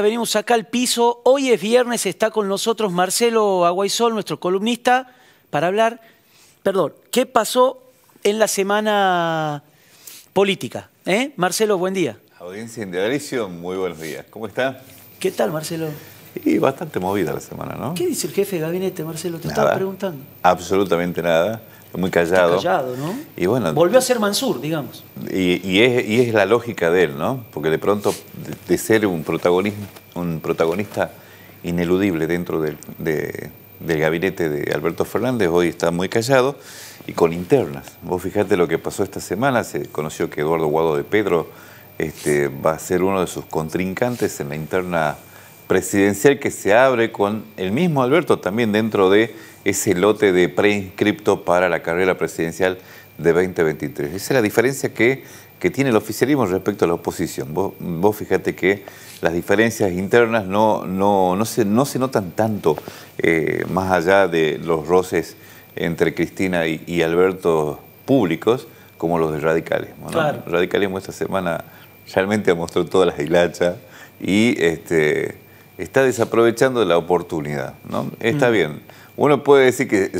venimos acá al piso. Hoy es viernes, está con nosotros Marcelo Aguaisol, nuestro columnista, para hablar, perdón, ¿qué pasó en la semana política? ¿Eh? Marcelo, buen día. Audiencia Alicio, muy buenos días. ¿Cómo está? ¿Qué tal, Marcelo? Y bastante movida la semana, ¿no? ¿Qué dice el jefe de gabinete, Marcelo? Te estaba preguntando. Absolutamente nada muy callado. ¿no? Y bueno, Volvió a ser Mansur, digamos. Y, es, la lógica de él, ¿no? Porque de pronto, de, ser un protagonista, un protagonista ineludible dentro del, gabinete de Alberto Fernández, hoy está muy callado y con internas. Vos fijate lo que pasó esta semana, se conoció que Eduardo Guado de Pedro este, va a ser uno de sus contrincantes en la interna presidencial que se abre con el mismo Alberto también dentro de ese lote de preinscripto para la carrera presidencial de 2023. Esa es la diferencia que, tiene el oficialismo respecto a la oposición. Vos, fijate que las diferencias internas no, no, no, se, no se notan tanto eh, más allá de los roces entre Cristina y, Alberto públicos como los del radicalismo. El radicalismo esta semana realmente mostró todas las hilachas y este, está desaprovechando la oportunidad. ¿no? Está mm. bien. Uno puede decir que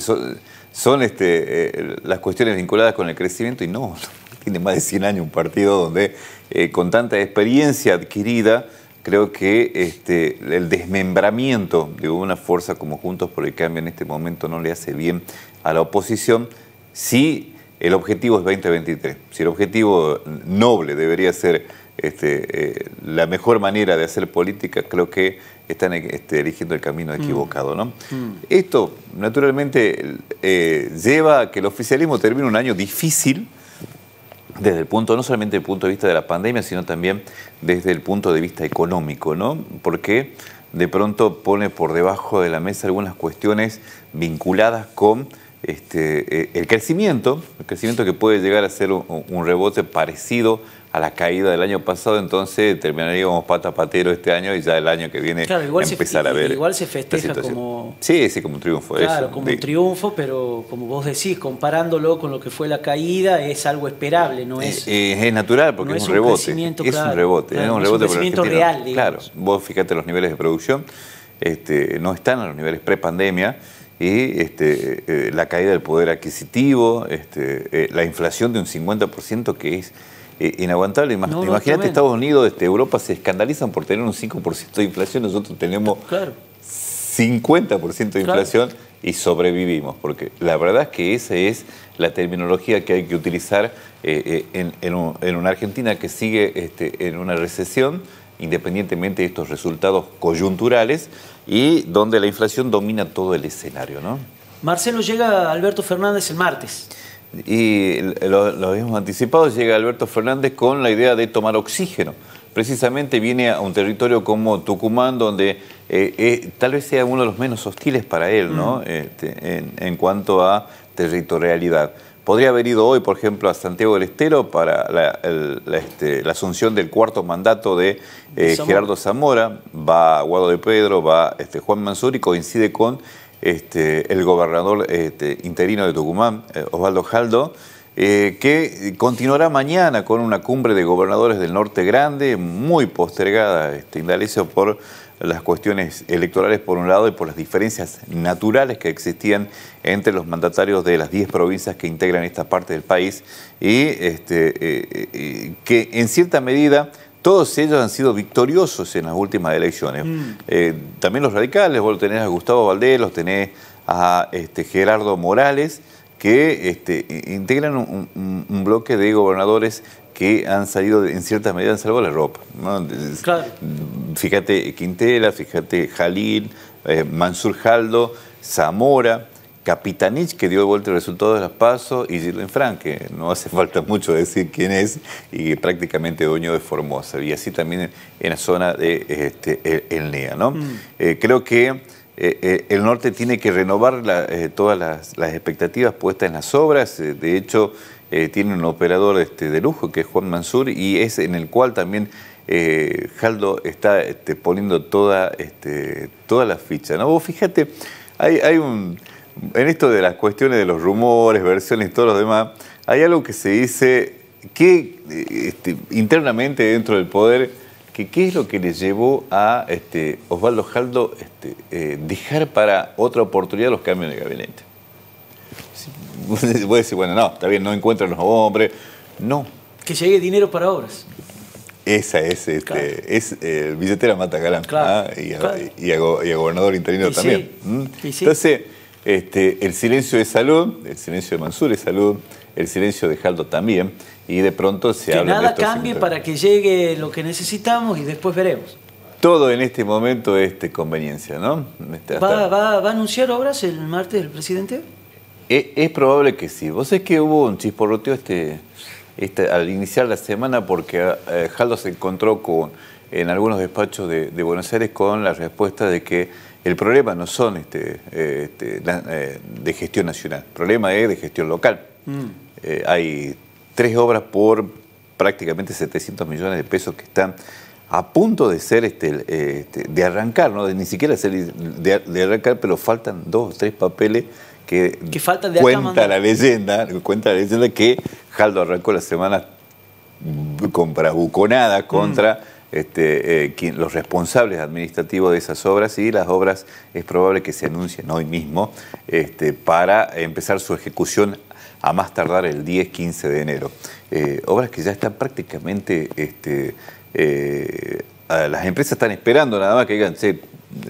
son, este, eh, las cuestiones vinculadas con el crecimiento y no, tiene más de 100 años un partido donde eh, con tanta experiencia adquirida, creo que este, el desmembramiento de una fuerza como Juntos por el Cambio en este momento no le hace bien a la oposición si el objetivo es 2023. Si el objetivo noble debería ser este, eh, la mejor manera de hacer política, creo que están este, eligiendo el camino mm. equivocado. ¿no? Mm. Esto, naturalmente, eh, lleva a que el oficialismo termine un año difícil desde el punto, no solamente desde el punto de vista de la pandemia, sino también desde el punto de vista económico, ¿no? Porque de pronto pone por debajo de la mesa algunas cuestiones vinculadas con este, eh, el crecimiento, el crecimiento que puede llegar a ser un, rebote parecido a la caída del año pasado, entonces terminaríamos pata patero este año y ya el año que viene empezar a ver. Igual se festeja como. Sí, sí, como un triunfo. Claro, como un triunfo, pero como vos decís, comparándolo con lo que fue la caída, es algo esperable, no es. Eh, eh, es, natural porque es, un rebote, es, un rebote, es un rebote. real, Claro, vos fíjate los niveles de producción, este, no están a los niveles pre-pandemia y este, eh, la caída del poder adquisitivo, este, la inflación de un 50% que es inaguantable. imagínate Estados Unidos, este, Europa se escandalizan por tener un 5% de inflación, nosotros tenemos 50% de inflación y sobrevivimos, porque la verdad es que esa es la terminología que hay que utilizar eh, eh, en, una Argentina que sigue este, en una recesión, independientemente de estos resultados coyunturales, y donde la inflación domina todo el escenario. ¿no? Marcelo llega Alberto Fernández el martes. Y lo habíamos anticipado, llega Alberto Fernández con la idea de tomar oxígeno. Precisamente viene a un territorio como Tucumán, donde eh, eh, tal vez sea uno de los menos hostiles para él, ¿no? Mm. Este, en, cuanto a territorialidad. Podría haber ido hoy, por ejemplo, a Santiago del Estero para la, este, asunción del cuarto mandato de, eh, Gerardo Zamora. Va Guado de Pedro, va este, Juan Mansur y coincide con este, el gobernador este, interino de Tucumán, eh, Osvaldo Jaldo, eh, que continuará mañana con una cumbre de gobernadores del Norte Grande, muy postergada, este, por las cuestiones electorales por un lado y por las diferencias naturales que existían entre los mandatarios de las 10 provincias que integran esta parte del país y este, eh, que en cierta medida todos ellos han sido victoriosos en las últimas elecciones. Mm. Eh, también los radicales, vos tenés a Gustavo Valdés, los tenés a este, Gerardo Morales, que este, integran un, bloque de gobernadores que han salido, en cierta medida, han la ropa. Fíjate Quintela, fíjate Jalil, eh, Mansur Jaldo, Zamora. Capitanich, que dio de vuelta el resultado de las PASO, y Gilden Frank, que no hace falta mucho decir quién es, y prácticamente dueño de Formosa, y así también en, la zona de este, e, el, NEA. ¿no? Mm. Eh, creo que eh, eh, el norte tiene que renovar todas las, expectativas puestas en las obras, de hecho tiene un operador este, de lujo que es Juan Mansur, y es en el cual también... Jaldo está este, poniendo toda, este, toda la ficha. ¿no? Vos fíjate, hay, hay un, en esto de las cuestiones de los rumores, versiones y todo los demás, hay algo que se dice que eh, este, internamente dentro del poder, que qué es lo que le llevó a este, Osvaldo Jaldo este, eh, dejar para otra oportunidad los cambios de gabinete. Voy a decir, bueno, no, está bien, no encuentran los hombres. No. Que llegue dinero para obras. Esa es, es el eh, billetera Mata Galán ¿ah? y, a, y, a, gobernador interino también. ¿Mm? Entonces, este, el silencio de salud, el silencio de Mansur es salud, el silencio de Jaldo también, y de pronto se habla. Que nada cambie para que llegue lo que necesitamos y después veremos. Todo en este momento es de conveniencia, ¿no? Este, ¿Va, a anunciar obras el martes el presidente? E, es, probable que sí. Vos sabés que hubo un chisporroteo este, este, al iniciar la semana porque Haldo eh, Jaldo se encontró con, en algunos despachos de Buenos Aires con la respuesta de que el problema no son este, eh, este eh, de gestión nacional, el problema es de gestión local. Mm. Eh, hay tres obras por prácticamente 700 millones de pesos que están a punto de ser este, este de arrancar, no de ni siquiera ser de, arrancar, pero faltan dos o tres papeles que, faltan cuenta la leyenda, cuenta la leyenda que Jaldo arrancó la semana con bravuconada contra mm. Este, eh, los responsables administrativos de esas obras y las obras es probable que se anuncien hoy mismo este, para empezar su ejecución a más tardar el 10-15 de enero. Eh, obras que ya están prácticamente... Este, eh, las empresas están esperando nada más que digan,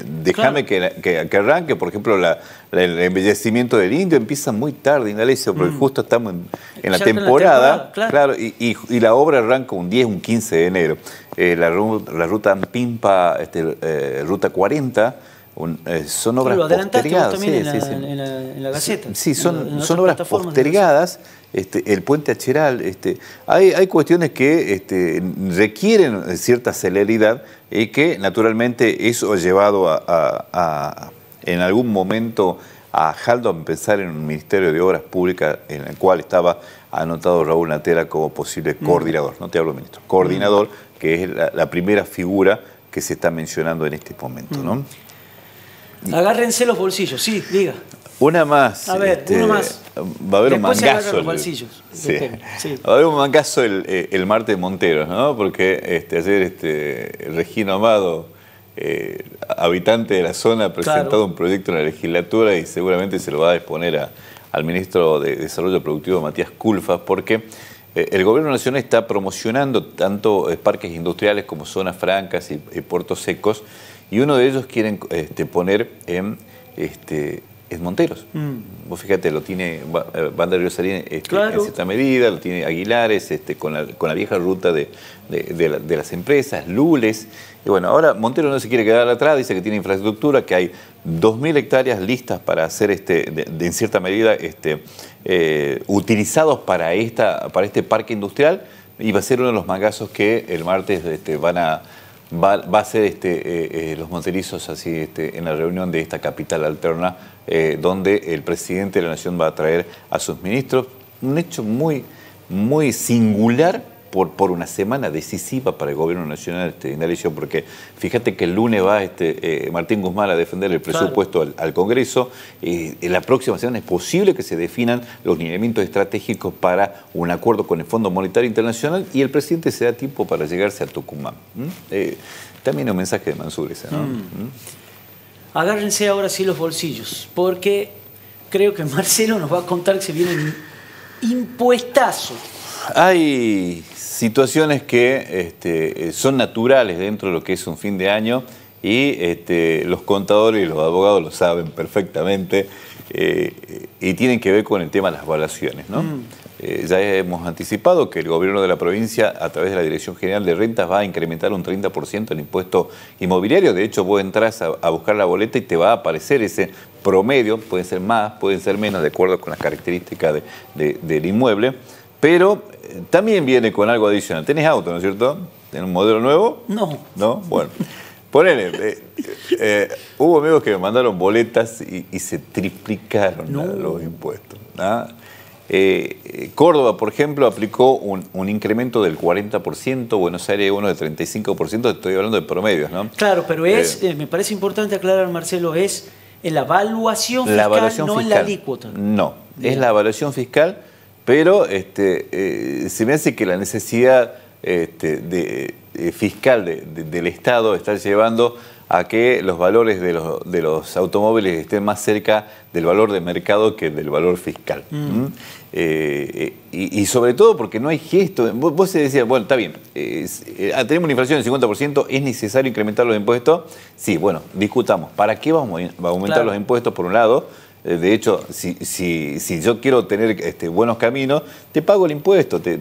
déjame que, que, arranque, por ejemplo, el embellecimiento del indio empieza muy tarde, Indalecio, porque mm. justo estamos en, la temporada, claro. y, la obra arranca un 10, un 15 de enero. Eh, la, ruta Pimpa, este, eh, ruta 40, eh, son obras postergadas. sí, son, obras postergadas. Este, el puente a este, hay, hay cuestiones que este, requieren cierta celeridad y que naturalmente eso ha llevado a, en algún momento a Haldon a pensar en un Ministerio de Obras Públicas en el cual estaba anotado Raúl Natera como posible mm. coordinador, no te hablo ministro, coordinador, mm. que es la, la primera figura que se está mencionando en este momento. Mm. ¿no? Agárrense los bolsillos, sí, diga. Una más. A ver, este, una más. Va a haber un mangazo. Va a haber un mangazo el, eh, el martes Montero, ¿no? Porque este, ayer este, Regino Amado, eh, habitante de la zona, ha presentado un proyecto en la legislatura y seguramente se lo va a exponer al ministro de Desarrollo Productivo Matías Culfas, porque eh, el gobierno nacional está promocionando tanto parques industriales como zonas francas y puertos secos y uno de ellos quieren este, poner en este, es Monteros. Mm. Vos fíjate, lo tiene eh, Banda este, en cierta medida, lo tiene Aguilares, este, con, la, vieja ruta de, las empresas, Lules. Y bueno, ahora Monteros no se quiere quedar atrás, dice que tiene infraestructura, que hay 2.000 hectáreas listas para ser, este, de, en cierta medida, eh, utilizados para, esta, para este parque industrial. Y va a ser uno de los mangazos que el martes van a va, a ser este, eh, eh, los monterizos así este, en la reunión de esta capital alterna, eh, donde el presidente de la Nación va a traer a sus ministros. Un hecho muy, muy singular por, una semana decisiva para el gobierno nacional este, en porque fíjate que el lunes va este, eh, Martín Guzmán a defender el presupuesto al, Congreso, en la próxima semana es posible que se definan los lineamientos estratégicos para un acuerdo con el Fondo Monetario Internacional y el presidente se da tiempo para llegarse a Tucumán. Eh, también un mensaje de Mansur ese, ¿no? Mm. Agárrense ahora sí los bolsillos, porque creo que Marcelo nos va a contar que se vienen impuestazos. Ay, situaciones que este, eh, son naturales dentro de lo que es un fin de año y este, los contadores y los abogados lo saben perfectamente eh, y tienen que ver con el tema de las evaluaciones. Mm. Eh, ya hemos anticipado que el gobierno de la provincia, a través de la Dirección General de Rentas, va a incrementar un 30% el impuesto inmobiliario. De hecho, vos entras a, buscar la boleta y te va a aparecer ese promedio, pueden ser más, pueden ser menos, de acuerdo con las características del inmueble. Pero eh, también viene con algo adicional. Tenés auto, ¿no es cierto? ¿Tenés un modelo nuevo? No. ¿No? Bueno. Ponele, eh, eh, hubo amigos que me mandaron boletas y, se triplicaron los impuestos. ¿ah? Córdoba, por ejemplo, aplicó un, incremento del 40%, Buenos Aires uno del 35%, estoy hablando de promedios, ¿no? Claro, pero es, me parece importante aclarar, Marcelo, es en la evaluación fiscal, no en la No, es la evaluación fiscal pero este, eh, se me hace que la necesidad este, eh, fiscal del Estado está llevando a que los valores de los, automóviles estén más cerca del valor de mercado que del valor fiscal. Mm. ¿Mm? Eh, y, sobre todo porque no hay gesto. Vos, decías, bueno, está bien, ah, tenemos una inflación del 50%, ¿es necesario incrementar los impuestos? Sí, bueno, discutamos. ¿Para qué vamos a aumentar los impuestos por un lado? Eh, de hecho, si, si yo quiero tener este, buenos caminos, te pago el impuesto, te,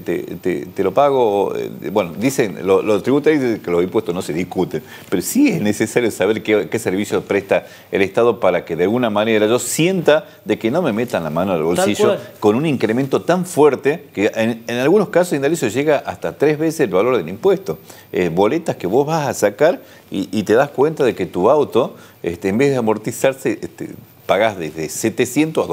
lo pago. Eh, bueno, dicen, los tributarios que los impuestos no se discuten, pero sí es necesario saber qué, servicio presta el Estado para que de alguna manera yo sienta de que no me metan la mano al bolsillo con un incremento tan fuerte que en, algunos casos, Indalicio, llega hasta tres veces el valor del impuesto. Eh, boletas que vos vas a sacar y, te das cuenta de que tu auto, este, en vez de amortizarse, este, pagás desde 700 a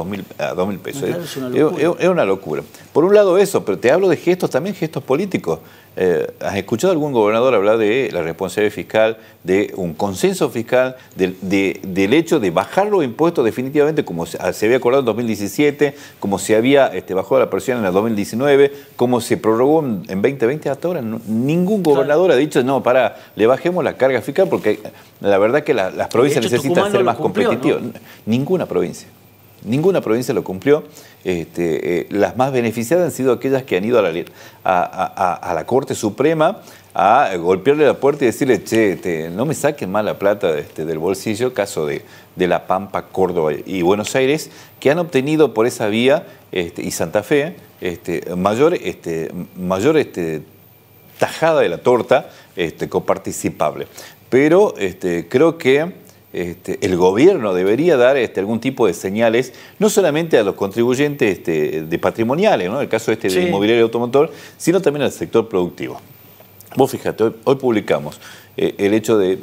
2.000, a pesos. es, una locura. Por un lado eso, pero te hablo de gestos, también gestos políticos. Eh, ¿Has escuchado algún gobernador hablar de la responsabilidad fiscal, de un consenso fiscal, de, del hecho de bajar los impuestos definitivamente como se, ah, había acordado en 2017, como se había este, bajado la presión en el 2019, como se prorrogó en, 2020 hasta ahora? ningún gobernador ha dicho, no, para, le bajemos la carga fiscal porque la verdad que las provincias necesitan ser más competitivas. Ninguna provincia. Ninguna provincia lo cumplió. Este, eh, las más beneficiadas han sido aquellas que han ido a la, a, la Corte Suprema a golpearle la puerta y decirle, che, no me saquen más la plata este, del bolsillo, caso de, La Pampa, Córdoba y Buenos Aires, que han obtenido por esa vía, este, y Santa Fe, mayor, mayor tajada de la torta coparticipable pero este, creo que este, el gobierno debería dar este, algún tipo de señales, no solamente a los contribuyentes este, de patrimoniales, ¿no? el caso este de inmobiliario automotor, sino también al sector productivo. Vos fíjate, hoy, publicamos eh, el hecho de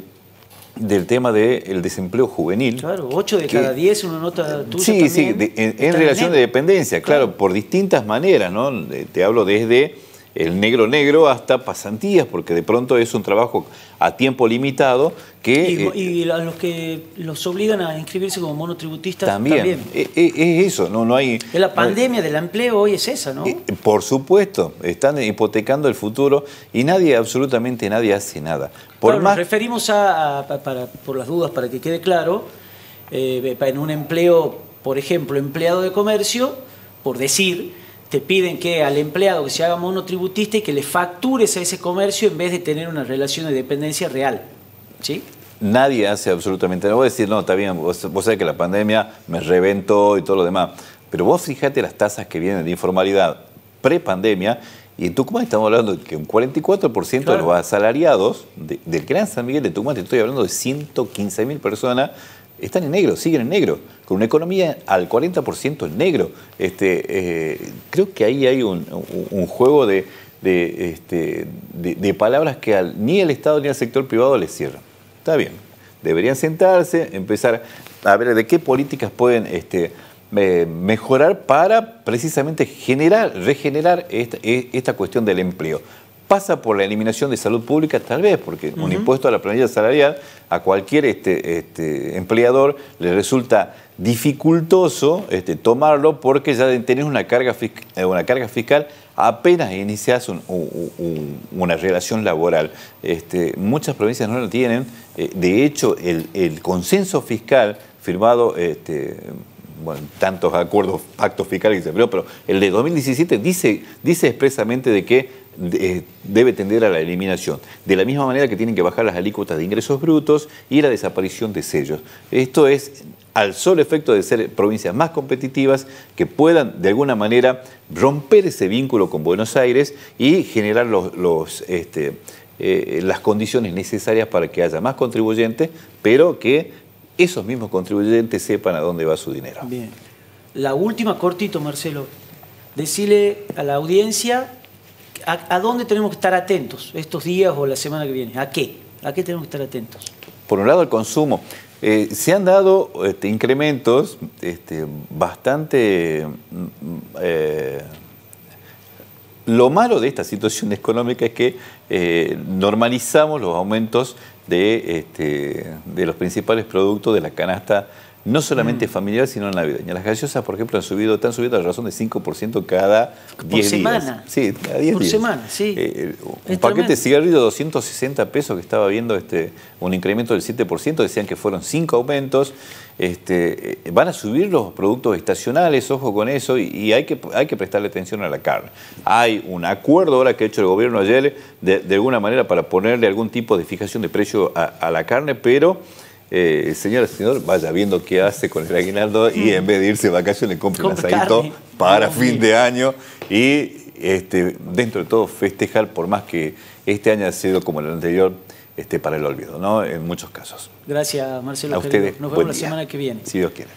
del tema del desempleo juvenil. Claro, 8 de cada 10, una nota tuya. Sí, también, sí, en, relación de dependencia, claro, claro, por distintas maneras, ¿no? Te hablo desde el negro negro hasta pasantías, porque de pronto es un trabajo a tiempo limitado que... Y, eh, a los que los obligan a inscribirse como monotributistas también. E, e, es, eso, no, no hay... La pandemia del empleo hoy es esa, ¿no? Eh, por supuesto, están hipotecando el futuro y nadie, absolutamente nadie hace nada. Por más... Nos referimos a, por las dudas, para que quede claro, eh, en un empleo, por ejemplo, empleado de comercio, por decir te piden que al empleado que se haga monotributista y que le factures a ese comercio en vez de tener una relación de dependencia real. ¿Sí? Nadie hace absolutamente nada. a decir, no, está bien, vos, sabés que la pandemia me reventó y todo lo demás. Pero vos fíjate las tasas que vienen de informalidad pre-pandemia y en Tucumán estamos hablando de que un 44% de los asalariados del Gran San Miguel de Tucumán, te estoy hablando de 115 mil personas están en negro, siguen en negro, con una economía al 40% en negro. Este, eh, creo que ahí hay un, juego este, de, palabras que ni el Estado ni el sector privado les cierran. Está bien, deberían sentarse, empezar a ver de qué políticas pueden este, eh, mejorar para precisamente generar, regenerar esta e, cuestión del empleo pasa por la eliminación de salud pública, tal vez, porque un impuesto a la planilla salarial a cualquier este, este, empleador le resulta dificultoso este, tomarlo porque ya tenés una carga, eh, una carga fiscal apenas inicias una relación laboral. Este, muchas provincias no lo tienen. Eh, de hecho, el, consenso fiscal firmado... Este, bueno, tantos acuerdos, actos fiscales que se pero el de 2017 dice, dice expresamente de que eh, debe tender a la eliminación. De la misma manera que tienen que bajar las alícuotas de ingresos brutos y la desaparición de sellos. Esto es al solo efecto de ser provincias más competitivas que puedan de alguna manera romper ese vínculo con Buenos Aires y generar los, este, eh, las condiciones necesarias para que haya más contribuyentes, pero que esos mismos contribuyentes sepan a dónde va su dinero. Bien. La última cortito, Marcelo. Decirle a la audiencia a, dónde tenemos que estar atentos estos días o la semana que viene? ¿A qué? ¿A qué tenemos que estar atentos? Por un lado, el consumo. Eh, se han dado este, incrementos este, bastante... Mm, mm, eh, lo malo de esta situación económica es que eh, normalizamos los aumentos de, este, de los principales productos de la canasta no solamente mm. familiar, sino en navideña. Las gaseosas, por ejemplo, han subido, están subiendo a la razón de 5% cada 10 Sí, cada 10 por semana, sí. Eh, eh, un paquete, paquete de cigarrillos, 260 pesos, que estaba viendo este, un incremento del 7%, decían que fueron 5 aumentos. Este, eh, van a subir los productos estacionales, ojo con eso, y, hay, que, hay que prestarle atención a la carne. Hay un acuerdo ahora que ha hecho el gobierno ayer, de, alguna manera, para ponerle algún tipo de fijación de precio a la carne, pero eh, señora, señor, vaya viendo qué hace con el aguinaldo y mm. en vez de irse de vacaciones, compre un asadito para ah, fin de año y este, dentro de todo festejar, por más que este año ha sido como el anterior, este, para el olvido, ¿no? En muchos casos. Gracias, Marcelo. A ustedes, Nos vemos la semana que viene. Si Dios quiere.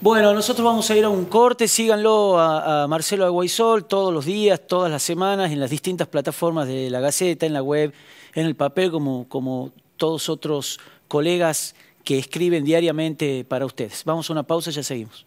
Bueno, nosotros vamos a ir a un corte, síganlo a, Marcelo Aguaisol todos los días, todas las semanas, en las distintas plataformas de la Gaceta, en la web, en el papel, como, como todos otros colegas que escriben diariamente para ustedes. Vamos a una pausa y ya seguimos.